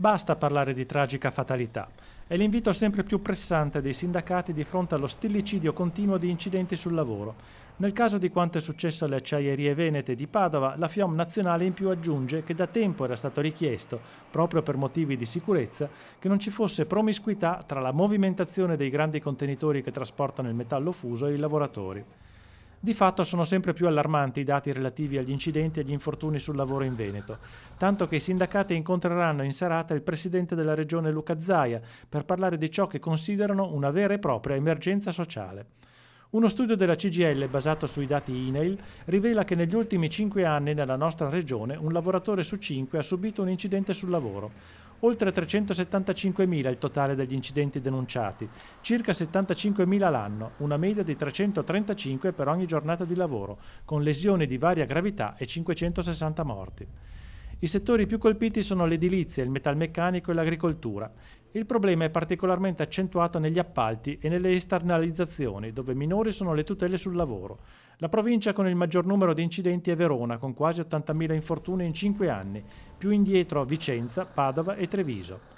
Basta parlare di tragica fatalità. È l'invito sempre più pressante dei sindacati di fronte allo stillicidio continuo di incidenti sul lavoro. Nel caso di quanto è successo alle acciaierie venete di Padova, la FIOM nazionale in più aggiunge che da tempo era stato richiesto, proprio per motivi di sicurezza, che non ci fosse promiscuità tra la movimentazione dei grandi contenitori che trasportano il metallo fuso e i lavoratori. Di fatto sono sempre più allarmanti i dati relativi agli incidenti e agli infortuni sul lavoro in Veneto, tanto che i sindacati incontreranno in serata il presidente della regione Luca Zaia per parlare di ciò che considerano una vera e propria emergenza sociale. Uno studio della CGL basato sui dati INAIL rivela che negli ultimi cinque anni nella nostra regione un lavoratore su cinque ha subito un incidente sul lavoro oltre 375.000 il totale degli incidenti denunciati, circa 75.000 l'anno, una media di 335 per ogni giornata di lavoro, con lesioni di varia gravità e 560 morti. I settori più colpiti sono l'edilizia, il metalmeccanico e l'agricoltura. Il problema è particolarmente accentuato negli appalti e nelle esternalizzazioni, dove minori sono le tutele sul lavoro. La provincia con il maggior numero di incidenti è Verona, con quasi 80.000 infortuni in 5 anni, più indietro Vicenza, Padova e Treviso.